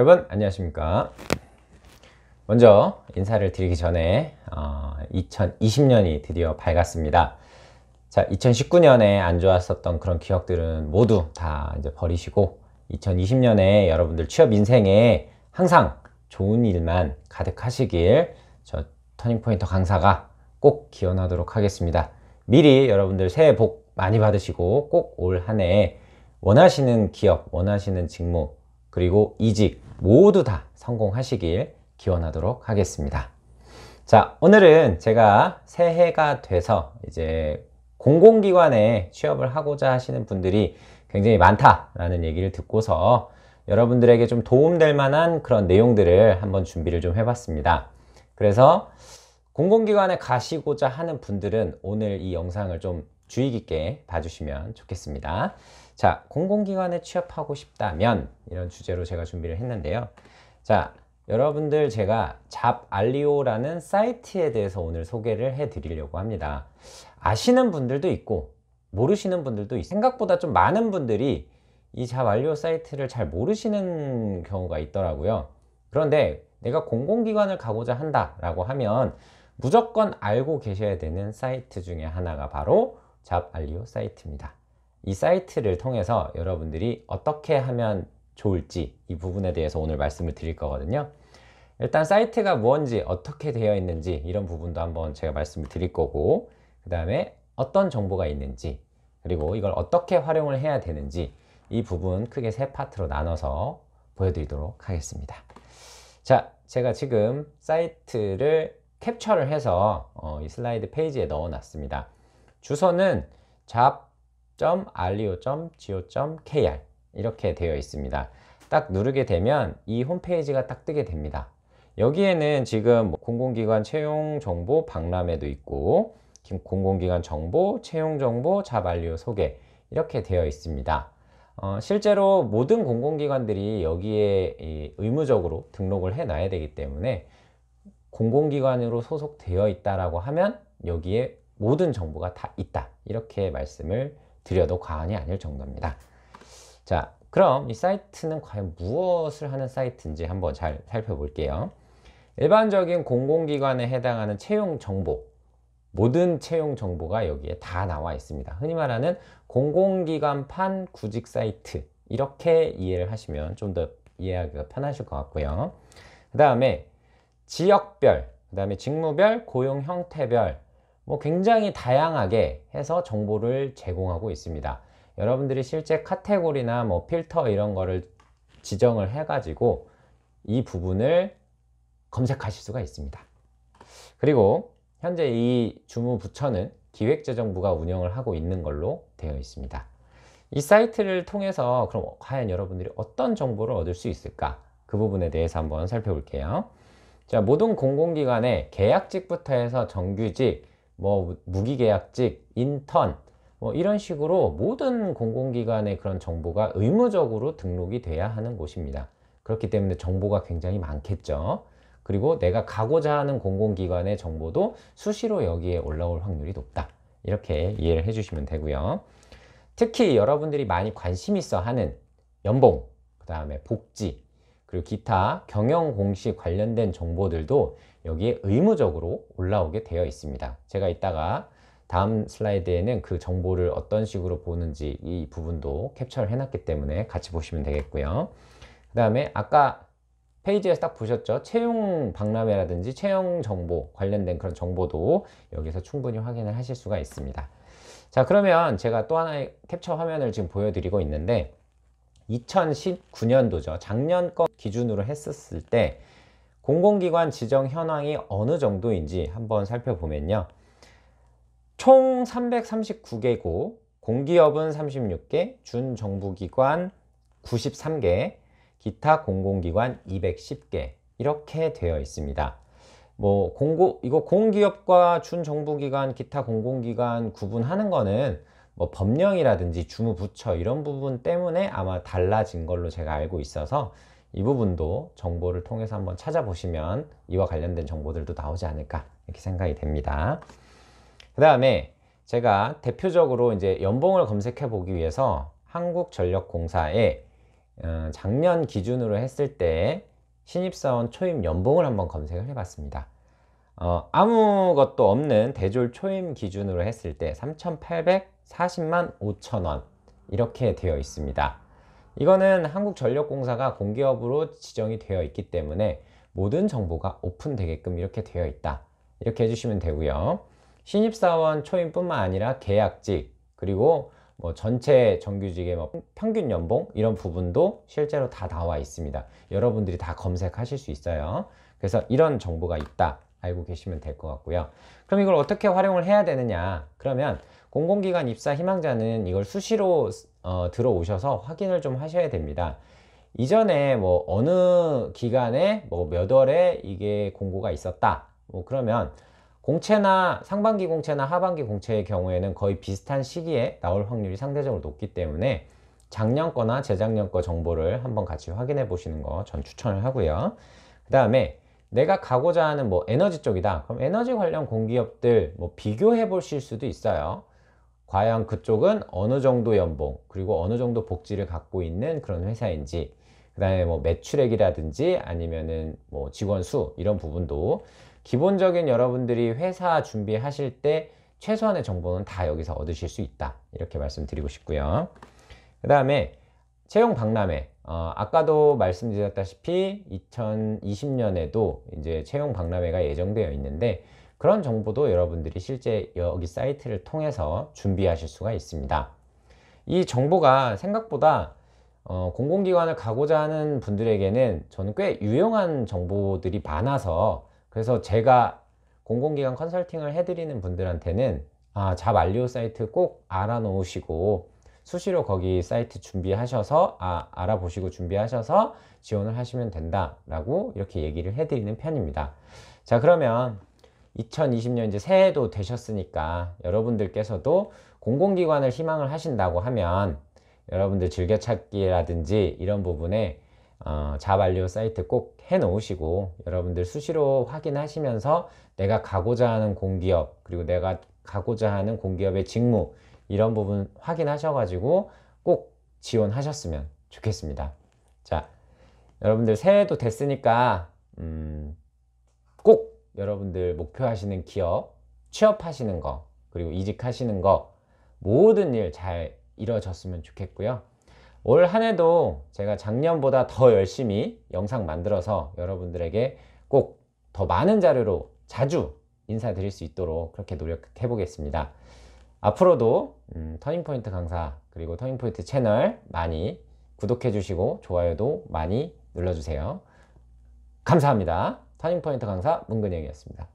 여러분 안녕하십니까 먼저 인사를 드리기 전에 어, 2020년이 드디어 밝았습니다 자 2019년에 안 좋았었던 그런 기억들은 모두 다 이제 버리시고 2020년에 여러분들 취업 인생에 항상 좋은 일만 가득하시길 저 터닝포인터 강사가 꼭 기원하도록 하겠습니다 미리 여러분들 새해 복 많이 받으시고 꼭 올 한 해 원하시는 기업 원하시는 직무 그리고 이직 모두 다 성공하시길 기원하도록 하겠습니다. 자, 오늘은 제가 새해가 돼서 이제 공공기관에 취업을 하고자 하시는 분들이 굉장히 많다라는 얘기를 듣고서 여러분들에게 좀 도움될 만한 그런 내용들을 한번 준비를 좀 해봤습니다. 그래서 공공기관에 가시고자 하는 분들은 오늘 이 영상을 좀 주의 깊게 봐주시면 좋겠습니다. 자, 공공기관에 취업하고 싶다면 이런 주제로 제가 준비를 했는데요. 자, 여러분들 제가 잡알리오라는 사이트에 대해서 오늘 소개를 해드리려고 합니다. 아시는 분들도 있고 모르시는 분들도 있 생각보다 좀 많은 분들이 이 잡알리오 사이트를 잘 모르시는 경우가 있더라고요. 그런데 내가 공공기관을 가고자 한다라고 하면 무조건 알고 계셔야 되는 사이트 중에 하나가 바로 잡알리오 사이트입니다. 이 사이트를 통해서 여러분들이 어떻게 하면 좋을지 이 부분에 대해서 오늘 말씀을 드릴 거거든요. 일단 사이트가 뭔지 어떻게 되어 있는지 이런 부분도 한번 제가 말씀을 드릴 거고 그 다음에 어떤 정보가 있는지 그리고 이걸 어떻게 활용을 해야 되는지 이 부분 크게 세 파트로 나눠서 보여드리도록 하겠습니다. 자, 제가 지금 사이트를 캡처를 해서 어, 이 슬라이드 페이지에 넣어놨습니다. 주소는 jap.alio.go.kr 이렇게 되어 있습니다. 딱 누르게 되면 이 홈페이지가 딱 뜨게 됩니다. 여기에는 지금 뭐 공공기관 채용 정보 박람회도 있고 공공기관 정보, 채용 정보, 자발료 소개 이렇게 되어 있습니다. 어, 실제로 모든 공공기관들이 여기에 의무적으로 등록을 해놔야 되기 때문에 공공기관으로 소속되어 있다라고 하면 여기에 모든 정보가 다 있다 이렇게 말씀을 드려도 과언이 아닐 정도입니다 자 그럼 이 사이트는 과연 무엇을 하는 사이트인지 한번 잘 살펴볼게요 일반적인 공공기관에 해당하는 채용 정보 모든 채용 정보가 여기에 다 나와 있습니다 흔히 말하는 공공기관판 구직 사이트 이렇게 이해를 하시면 좀 더 이해하기가 편하실 것 같고요 그 다음에 지역별 그 다음에 직무별 고용 형태별 뭐 굉장히 다양하게 해서 정보를 제공하고 있습니다. 여러분들이 실제 카테고리나 뭐 필터 이런 거를 지정을 해가지고 이 부분을 검색하실 수가 있습니다. 그리고 현재 이 주무부처는 기획재정부가 운영을 하고 있는 걸로 되어 있습니다. 이 사이트를 통해서 그럼 과연 여러분들이 어떤 정보를 얻을 수 있을까? 그 부분에 대해서 한번 살펴볼게요. 자, 모든 공공기관의 계약직부터 해서 정규직, 뭐 무기계약직, 인턴 뭐 이런 식으로 모든 공공기관의 그런 정보가 의무적으로 등록이 돼야 하는 곳입니다. 그렇기 때문에 정보가 굉장히 많겠죠. 그리고 내가 가고자 하는 공공기관의 정보도 수시로 여기에 올라올 확률이 높다. 이렇게 이해를 해주시면 되고요. 특히 여러분들이 많이 관심 있어 하는 연봉, 그 다음에 복지, 그리고 기타 경영 공시 관련된 정보들도 여기에 의무적으로 올라오게 되어 있습니다. 제가 이따가 다음 슬라이드에는 그 정보를 어떤 식으로 보는지 이 부분도 캡처를 해놨기 때문에 같이 보시면 되겠고요. 그 다음에 아까 페이지에서 딱 보셨죠? 채용 박람회라든지 채용 정보 관련된 그런 정보도 여기서 충분히 확인을 하실 수가 있습니다. 자 그러면 제가 또 하나의 캡처 화면을 지금 보여드리고 있는데 2019년도죠. 작년 거 기준으로 했었을 때 공공기관 지정 현황이 어느 정도인지 한번 살펴보면요. 총 339개고 공기업은 36개, 준정부기관 93개, 기타 공공기관 210개 이렇게 되어 있습니다. 뭐 공고 이거 공기업과 준정부기관, 기타 공공기관 구분하는 거는 뭐 법령이라든지 주무부처 이런 부분 때문에 아마 달라진 걸로 제가 알고 있어서 이 부분도 정보를 통해서 한번 찾아보시면 이와 관련된 정보들도 나오지 않을까 이렇게 생각이 됩니다. 그 다음에 제가 대표적으로 이제 연봉을 검색해 보기 위해서 한국전력공사에 어, 작년 기준으로 했을 때 신입사원 초임 연봉을 한번 검색을 해봤습니다. 어, 아무것도 없는 대졸 초임 기준으로 했을 때3,800 40만 5천원 이렇게 되어 있습니다. 이거는 한국전력공사가 공기업으로 지정이 되어 있기 때문에 모든 정보가 오픈되게끔 이렇게 되어 있다. 이렇게 해주시면 되고요. 신입사원 초임뿐만 아니라 계약직 그리고 뭐 전체 정규직의 뭐 평균 연봉 이런 부분도 실제로 다 나와 있습니다. 여러분들이 다 검색하실 수 있어요. 그래서 이런 정보가 있다 알고 계시면 될 것 같고요. 그럼 이걸 어떻게 활용을 해야 되느냐 그러면 공공기관 입사 희망자는 이걸 수시로 어, 들어오셔서 확인을 좀 하셔야 됩니다. 이전에 뭐 어느 기간에 뭐 몇 월에 이게 공고가 있었다. 뭐 그러면 공채나 상반기 공채나 하반기 공채의 경우에는 거의 비슷한 시기에 나올 확률이 상대적으로 높기 때문에 작년 거나 재작년 거 정보를 한번 같이 확인해 보시는 거 전 추천을 하고요. 그 다음에 내가 가고자 하는 뭐 에너지 쪽이다. 그럼 에너지 관련 공기업들 뭐 비교해 보실 수도 있어요. 과연 그쪽은 어느 정도 연봉 그리고 어느 정도 복지를 갖고 있는 그런 회사인지 그 다음에 뭐 매출액이라든지 아니면은 뭐 직원 수 이런 부분도 기본적인 여러분들이 회사 준비하실 때 최소한의 정보는 다 여기서 얻으실 수 있다 이렇게 말씀드리고 싶고요 그 다음에 채용 박람회 어, 아까도 말씀드렸다시피 2020년에도 이제 채용 박람회가 예정되어 있는데 그런 정보도 여러분들이 실제 여기 사이트를 통해서 준비하실 수가 있습니다. 이 정보가 생각보다 어, 공공기관을 가고자 하는 분들에게는 저는 꽤 유용한 정보들이 많아서 그래서 제가 공공기관 컨설팅을 해드리는 분들한테는 아, 잡 알리오 사이트 꼭 알아놓으시고 수시로 거기 사이트 준비하셔서 아, 알아보시고 준비하셔서 지원을 하시면 된다 라고 이렇게 얘기를 해드리는 편입니다. 자 그러면 2020년 이제 새해도 되셨으니까 여러분들께서도 공공기관을 희망을 하신다고 하면 여러분들 즐겨찾기라든지 이런 부분에 어, 자발료 사이트 꼭 해놓으시고 여러분들 수시로 확인하시면서 내가 가고자 하는 공기업 그리고 내가 가고자 하는 공기업의 직무 이런 부분 확인하셔가지고 꼭 지원하셨으면 좋겠습니다. 자, 여러분들 새해도 됐으니까 음, 여러분들 목표하시는 기업, 취업하시는 거, 그리고 이직하시는 거 모든 일 잘이루어졌으면 좋겠고요. 올 한 해도 제가 작년보다 더 열심히 영상 만들어서 여러분들에게 꼭 더 많은 자료로 자주 인사드릴 수 있도록 그렇게 노력해 보겠습니다. 앞으로도 음, 터닝포인트 강사 그리고 터닝포인트 채널 많이 구독해 주시고 좋아요도 많이 눌러주세요. 감사합니다. 타임포인트 강사 문근영이었습니다.